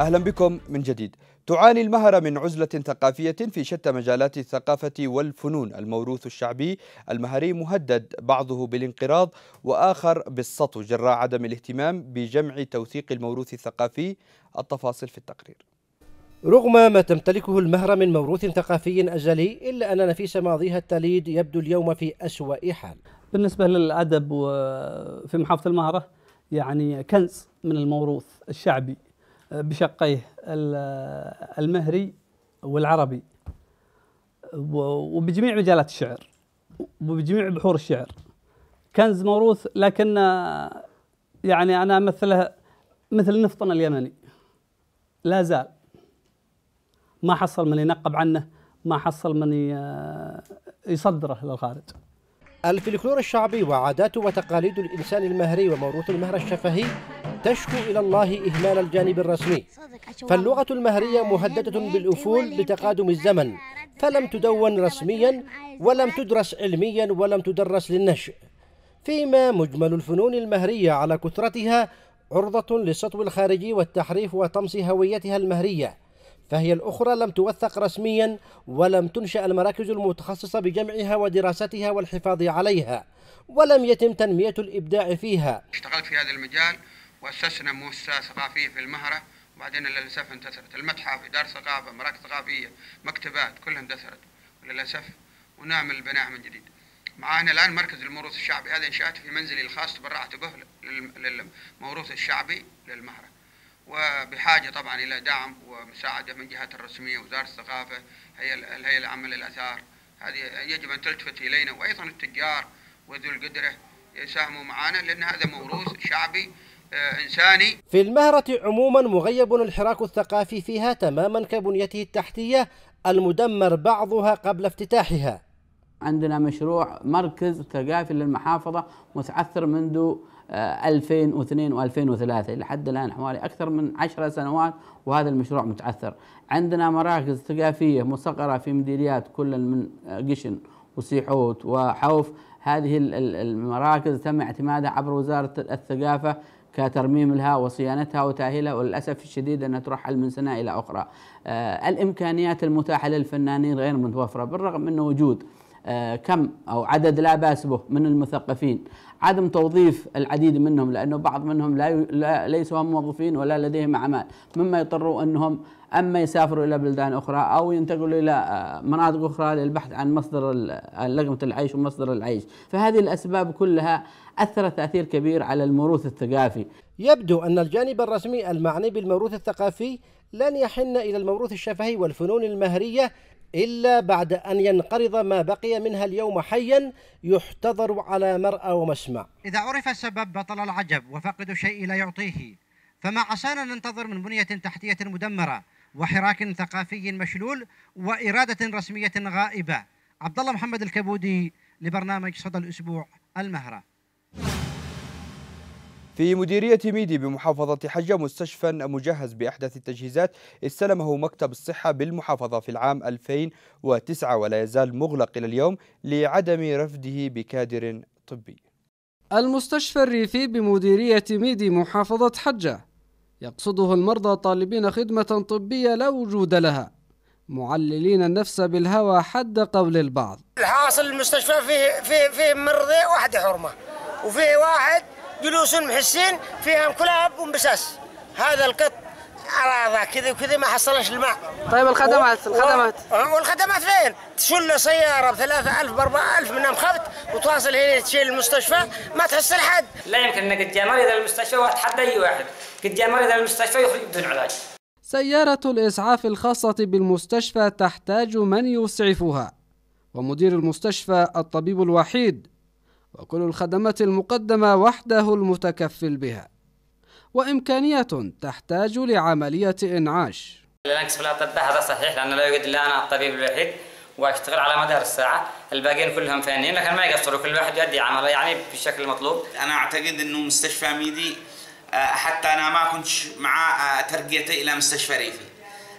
أهلا بكم من جديد تعاني المهرة من عزلة ثقافية في شتى مجالات الثقافة والفنون الموروث الشعبي المهري مهدد بعضه بالانقراض وآخر بالسطو جراء عدم الاهتمام بجمع توثيق الموروث الثقافي التفاصيل في التقرير رغم ما تمتلكه المهرة من موروث ثقافي أجلي إلا أن نفيس ماضيها التليد يبدو اليوم في أسوأ حال بالنسبة للأدب في محافظة المهرة يعني كنز من الموروث الشعبي بشقيه المهري والعربي وبجميع مجالات الشعر وبجميع بحور الشعر كنز موروث لكن يعني أنا أمثله مثل نفطنا اليمني لا زال ما حصل من ينقب عنه ما حصل من يصدره للخارج الفلكلور الشعبي وعادات وتقاليد الإنسان المهري وموروث المهر الشفهي تشكو إلى الله إهمال الجانب الرسمي فاللغة المهرية مهددة بالأفول بتقادم الزمن فلم تدون رسميا ولم تدرس علميا ولم تدرس للنشء فيما مجمل الفنون المهرية على كثرتها عرضة للسطو الخارجي والتحريف وطمس هويتها المهرية فهي الأخرى لم توثق رسميا ولم تنشأ المراكز المتخصصة بجمعها ودراستها والحفاظ عليها ولم يتم تنمية الإبداع فيها اشتغلت في هذا المجال وأسسنا مؤسسة ثقافية في المهرة وبعدين للأسف انتثرت المتحف إدارة ثقافة مراكز ثقافية مكتبات كلها اندثرت وللأسف ونعمل بناها من جديد معانا الآن مركز الموروث الشعبي هذا انشأت في منزلي الخاص تبرعت به للموروث الشعبي للمهرة وبحاجة طبعا إلى دعم ومساعدة من جهات الرسمية وزارة الثقافة الهيئة العامة للآثار هذه يجب أن تلتفت إلينا وأيضا التجار وذو القدرة يساهموا معنا لأن هذا موروث شعبي آه، إنساني في المهرة عموما مغيب الحراك الثقافي فيها تماما كبنيته التحتية المدمر بعضها قبل افتتاحها عندنا مشروع مركز ثقافي للمحافظة متعثر منذ 2002 و2003 لحد الآن حوالي أكثر من 10 سنوات وهذا المشروع متعثر عندنا مراكز ثقافية مصغرة في مديريات كل من آه، قشن وسيحوت وحوف هذه المراكز تم اعتمادها عبر وزارة الثقافة كترميم لها وصيانتها وتاهيلها وللاسف الشديد انها ترحل من سنه الى اخرى. آه، الامكانيات المتاحه للفنانين غير متوفره بالرغم من وجود آه، كم او عدد لا باس به من المثقفين عدم توظيف العديد منهم لانه بعض منهم لا, لا ليسوا موظفين ولا لديهم اعمال مما يضطروا انهم اما يسافروا الى بلدان اخرى او ينتقلوا الى آه، مناطق اخرى للبحث عن مصدر لقمه العيش ومصدر العيش، فهذه الاسباب كلها اثرت تاثير كبير على الموروث الثقافي. يبدو ان الجانب الرسمي المعني بالموروث الثقافي لن يحن الى الموروث الشفهي والفنون المهريه إلا بعد أن ينقرض ما بقي منها اليوم حيا يحتضر على مرأى ومسمع إذا عرف السبب بطل العجب وفقد شيء لا يعطيه فما عسانا ننتظر من بنية تحتية مدمرة وحراك ثقافي مشلول وإرادة رسمية غائبة عبد الله محمد الكبودي لبرنامج صدى الأسبوع المهرة في مديرية ميدي بمحافظة حجة مستشفى مجهز بأحدث التجهيزات استلمه مكتب الصحة بالمحافظة في العام 2009 ولا يزال مغلق إلى اليوم لعدم رفده بكادر طبي المستشفى الريفي بمديرية ميدي محافظة حجة يقصده المرضى طالبين خدمة طبية لا وجود لها معللين النفس بالهوى حد قول البعض الحاصل المستشفى فيه فيه فيه مرضى واحد حرمة وفيه واحد جلوس محسين فيها كلها ومبساس هذا القط أراضى كذا وكذا ما حصلش الماء طيب الخدمات و... الخدمات و... آه، والخدمات فين؟ تشل سيارة ب 3000 ب 4000 منها مخبت وتواصل هنا تشيل المستشفى ما تحصل حد لا يمكن أنك تجي مريض المستشفى وتحدى أي واحد قد جاء مريض المستشفى يخرج بدون علاج سيارة الإسعاف الخاصة بالمستشفى تحتاج من يسعفها ومدير المستشفى الطبيب الوحيد وكل الخدمات المقدمة وحده المتكفل بها وإمكانية تحتاج لعملية إنعاش لينكس بلا طب هذا صحيح لأنه لا يوجد إلا أنا الطبيب الوحيد واشتغل على مدار الساعة الباقيين كلهم فانيين لكن ما يقصروا كل واحد يؤدي عمله يعني بالشكل المطلوب أنا أعتقد أنه مستشفى ميدي آه، حتى أنا ما كنت مع آه، ترقيتي إلى مستشفى ريفي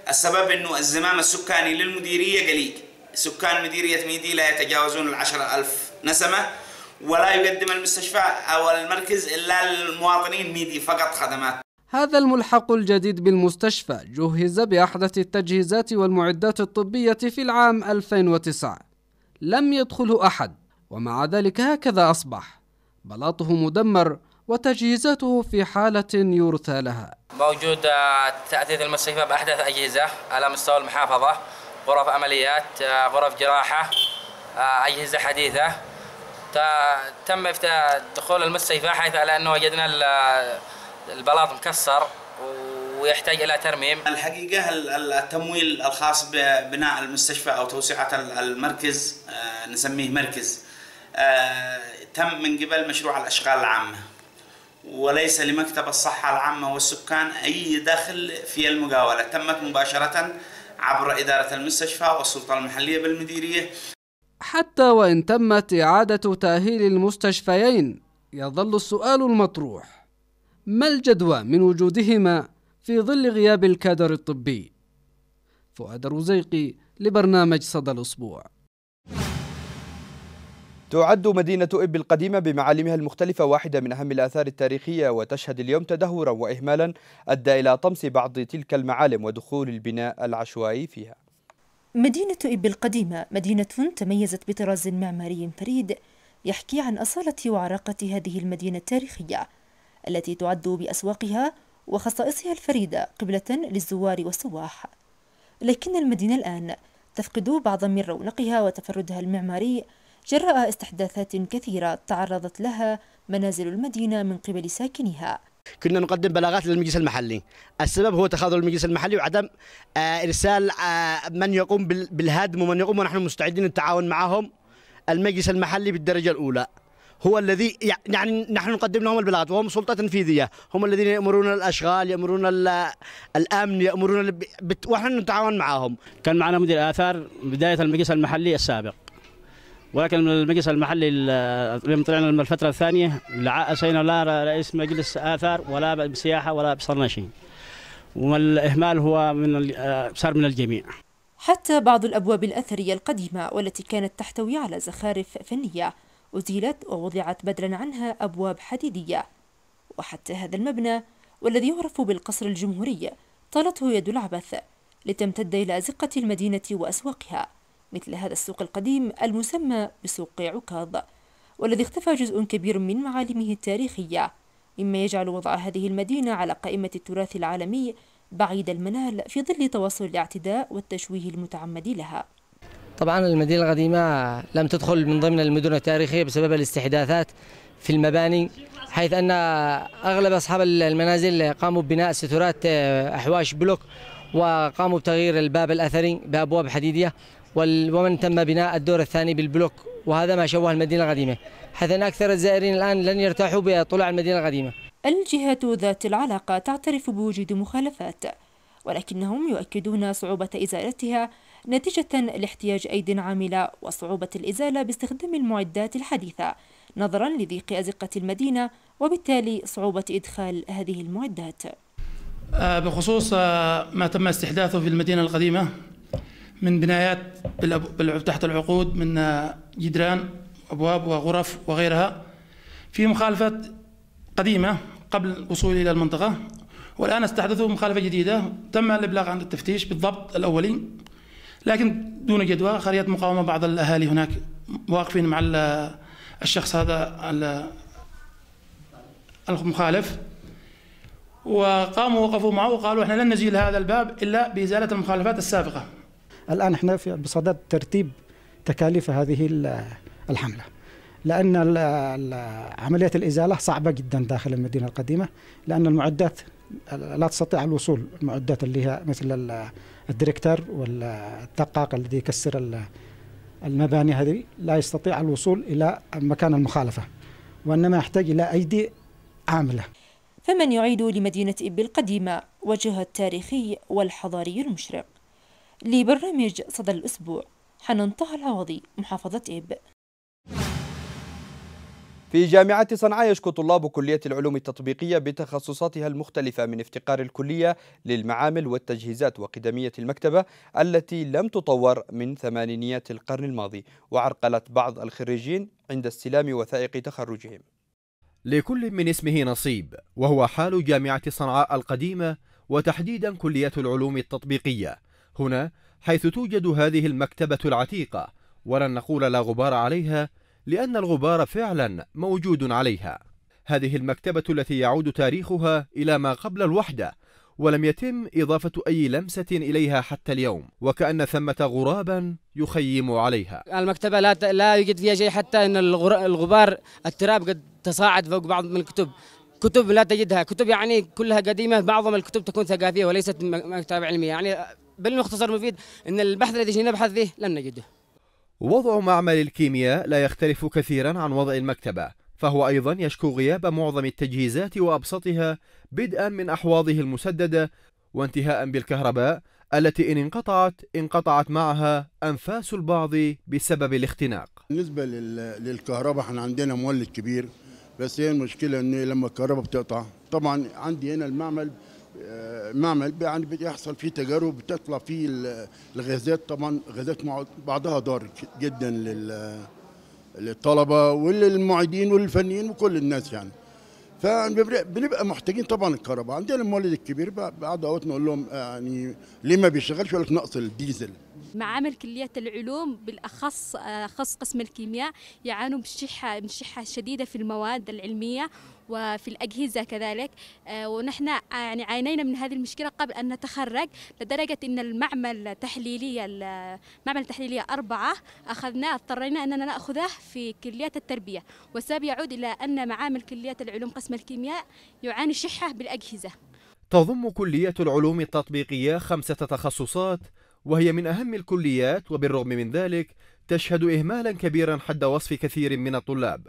السبب أنه الزمام السكاني للمديرية قليل سكان مديرية ميدي لا يتجاوزون العشرة ألف نسمة ولا يقدم المستشفى أو المركز إلا للمواطنين ميدي فقط خدمات هذا الملحق الجديد بالمستشفى جهز بأحدث التجهيزات والمعدات الطبية في العام 2009 لم يدخله أحد ومع ذلك هكذا أصبح بلاطه مدمر وتجهيزاته في حالة يرثى لها موجود آه، تأثير المستشفى بأحدث أجهزة على مستوى المحافظة غرف عمليات آه، غرف جراحة آه، أجهزة حديثة تم افتاء دخول المستشفى حيث على انه وجدنا البلاط مكسر ويحتاج الى ترميم. الحقيقه التمويل الخاص ببناء المستشفى او توسعه المركز آه، نسميه مركز آه، تم من قبل مشروع الاشغال العامه وليس لمكتب الصحه العامه والسكان اي دخل في المقاوله تمت مباشره عبر اداره المستشفى والسلطه المحليه بالمديريه حتى وإن تمت إعادة تأهيل المستشفيين يظل السؤال المطروح ما الجدوى من وجودهما في ظل غياب الكادر الطبي فؤاد الرزيقي لبرنامج صدى الأسبوع تعد مدينة إب القديمة بمعالمها المختلفة واحدة من أهم الآثار التاريخية وتشهد اليوم تدهورا وإهمالا أدى إلى طمس بعض تلك المعالم ودخول البناء العشوائي فيها مدينة إب القديمة مدينة تميزت بطراز معماري فريد يحكي عن أصالة وعراقة هذه المدينة التاريخية التي تعد بأسواقها وخصائصها الفريدة قبلة للزوار والسواح لكن المدينة الآن تفقد بعضا من رونقها وتفردها المعماري جراء استحداثات كثيرة تعرضت لها منازل المدينة من قبل ساكنها كنا نقدم بلاغات للمجلس المحلي السبب هو تخاذل المجلس المحلي وعدم آه، إرسال آه، من يقوم بالهدم ومن يقوم ونحن مستعدين للتعاون معهم المجلس المحلي بالدرجة الأولى هو الذي يعني نحن نقدم لهم البلاغات وهم سلطة تنفيذية هم الذين يأمرون الأشغال يأمرون الأمن يأمرون ونحن نتعاون معهم كان معنا مدير آثار بداية المجلس المحلي السابق ولكن المجلس المحلي اليوم طلعنا من الفتره الثانيه لا اسينا لا رئيس مجلس اثار ولا بسياحه ولا بصرنا شيء والاهمال هو من آه، صار من الجميع حتى بعض الابواب الاثريه القديمه والتي كانت تحتوي على زخارف فنيه أزيلت ووضعت بدلا عنها أبواب حديدية وحتى هذا المبنى والذي يعرف بالقصر الجمهوري طالته يد العبث لتمتد إلى أزقة المدينة وأسواقها مثل هذا السوق القديم المسمى بسوق عكاظ والذي اختفى جزء كبير من معالمه التاريخية مما يجعل وضع هذه المدينة على قائمة التراث العالمي بعيد المنال في ظل تواصل الاعتداء والتشويه المتعمد لها طبعا المدينة القديمة لم تدخل من ضمن المدن التاريخية بسبب الاستحداثات في المباني حيث أن أغلب أصحاب المنازل قاموا ببناء سترات أحواش بلوك وقاموا بتغيير الباب الأثري بأبواب حديدية ومن تم بناء الدور الثاني بالبلوك وهذا ما شوه المدينة القديمة حيث أن أكثر الزائرين الآن لن يرتاحوا بطلوع المدينة القديمة الجهات ذات العلاقة تعترف بوجود مخالفات ولكنهم يؤكدون صعوبة إزالتها نتيجة لاحتياج أيد عاملة وصعوبة الإزالة باستخدام المعدات الحديثة نظرا لضيق أزقة المدينة وبالتالي صعوبة إدخال هذه المعدات آه، بخصوص آه، ما تم استحداثه في المدينة القديمة من بنايات تحت العقود من جدران وابواب وغرف وغيرها في مخالفات قديمة قبل الوصول إلى المنطقة والآن استحدثوا مخالفة جديدة تم الإبلاغ عن التفتيش بالضبط الأولي لكن دون جدوى خريطة مقاومة بعض الأهالي هناك واقفين مع الشخص هذا المخالف وقاموا وقفوا معه وقالوا احنا لن نزيل هذا الباب الا بازاله المخالفات السابقه الآن احنا في بصدد ترتيب تكاليف هذه الحملة لأن عملية الإزالة صعبة جدا داخل المدينة القديمة لأن المعدات لا تستطيع الوصول المعدات اللي هي مثل الديركتر والدقاق الذي يكسر المباني هذه لا يستطيع الوصول إلى مكان المخالفة وإنما يحتاج إلى أيدي عاملة فمن يعيد لمدينة إب القديمة وجهها التاريخي والحضاري المشرق لبرنامج صدى الأسبوع حنان طه العوضي محافظة إب في جامعة صنعاء يشكو طلاب كلية العلوم التطبيقية بتخصصاتها المختلفة من افتقار الكلية للمعامل والتجهيزات وقدمية المكتبة التي لم تطور من ثمانينيات القرن الماضي وعرقلت بعض الخريجين عند استلام وثائق تخرجهم لكل من اسمه نصيب وهو حال جامعة صنعاء القديمة وتحديدا كلية العلوم التطبيقية هنا حيث توجد هذه المكتبة العتيقة ولن نقول لا غبار عليها لأن الغبار فعلا موجود عليها هذه المكتبة التي يعود تاريخها إلى ما قبل الوحدة ولم يتم إضافة أي لمسة إليها حتى اليوم وكأن ثمة غرابا يخيم عليها المكتبة لا, ت... لا يوجد فيها شيء حتى أن الغر... الغبار التراب قد تصاعد فوق بعض من الكتب كتب لا تجدها كتب يعني كلها قديمة معظم الكتب تكون ثقافية وليست مكتبة علمية يعني بالمختصر المفيد أن البحث الذي جئنا نبحث فيه لم نجده وضع معمل الكيمياء لا يختلف كثيرا عن وضع المكتبة فهو أيضا يشكو غياب معظم التجهيزات وأبسطها بدءا من أحواضه المسددة وانتهاء بالكهرباء التي إن انقطعت انقطعت معها أنفاس البعض بسبب الاختناق بالنسبة للكهرباء احنا عندنا مولد كبير بس هي المشكلة إن لما الكهرباء بتقطع طبعا عندي هنا المعمل معمل يعني بيحصل فيه تجارب بتطلع فيه الغازات طبعا غازات بعضها ضار جدا للطلبه وللمعيدين وللفنيين وكل الناس يعني فبنبقى محتاجين طبعا الكهرباء عندنا المولد الكبير بعد اوقات نقول لهم يعني ليه ما بيشتغلش يقول لك نقص الديزل معامل كلية العلوم بالأخص خص قسم الكيمياء يعانوا بشحة من شحة شديدة في المواد العلمية وفي الأجهزة كذلك آه، ونحن يعني عانينا من هذه المشكلة قبل أن نتخرج لدرجة أن المعمل التحليلية المعمل التحليلية أربعة أخذناه اضطرينا أننا نأخذه في كلية التربية والسبب يعود إلى أن معامل كلية العلوم قسم الكيمياء يعاني شحة بالأجهزة تضم كلية العلوم التطبيقية خمسة تخصصات وهي من أهم الكليات وبالرغم من ذلك تشهد إهمالا كبيرا حد وصف كثير من الطلاب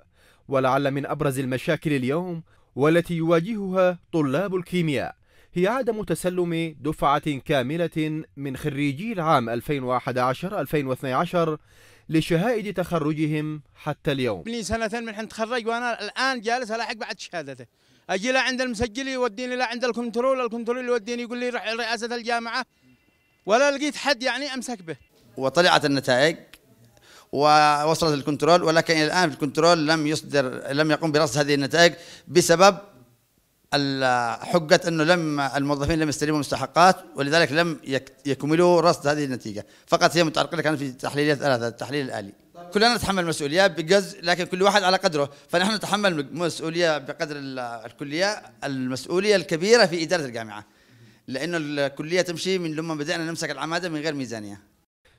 ولعل من أبرز المشاكل اليوم والتي يواجهها طلاب الكيمياء هي عدم تسلم دفعة كاملة من خريجي العام 2011-2012 لشهائد تخرجهم حتى اليوم. لي سنتين من حين تخرج وانا الان جالس الاحق بعد شهادته. اجي لا عند المسجل يوديني لا عند الكنترول، الكنترول يوديني يقول لي روح رئاسة الجامعة ولا لقيت حد يعني امسك به وطلعت النتائج ووصلت الكنترول ولكن الى الان الكنترول لم يصدر لم يقوم برصد هذه النتائج بسبب حجة انه لم الموظفين لم يستلموا مستحقات ولذلك لم يكملوا رصد هذه النتيجة، فقط هي متعلقة كانت في تحليليات ثلاثة، التحليل الآلي. كلنا نتحمل مسؤولية بجزء لكن كل واحد على قدره، فنحن نتحمل مسؤولية بقدر الكلية المسؤولية الكبيرة في إدارة الجامعة. لأنه الكلية تمشي من لما بدأنا نمسك العمادة من غير ميزانية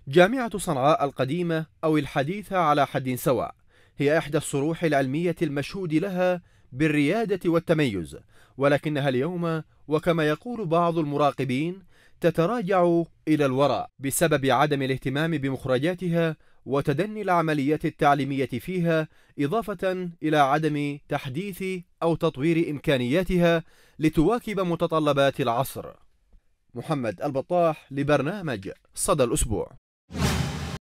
جامعة صنعاء القديمة أو الحديثة على حد سواء هي إحدى الصروح العلمية المشهود لها بالريادة والتميز ولكنها اليوم وكما يقول بعض المراقبين تتراجع إلى الوراء بسبب عدم الاهتمام بمخرجاتها وتدني العمليات التعليمية فيها إضافة إلى عدم تحديث أو تطوير إمكانياتها لتواكب متطلبات العصر محمد البطاح لبرنامج صدى الأسبوع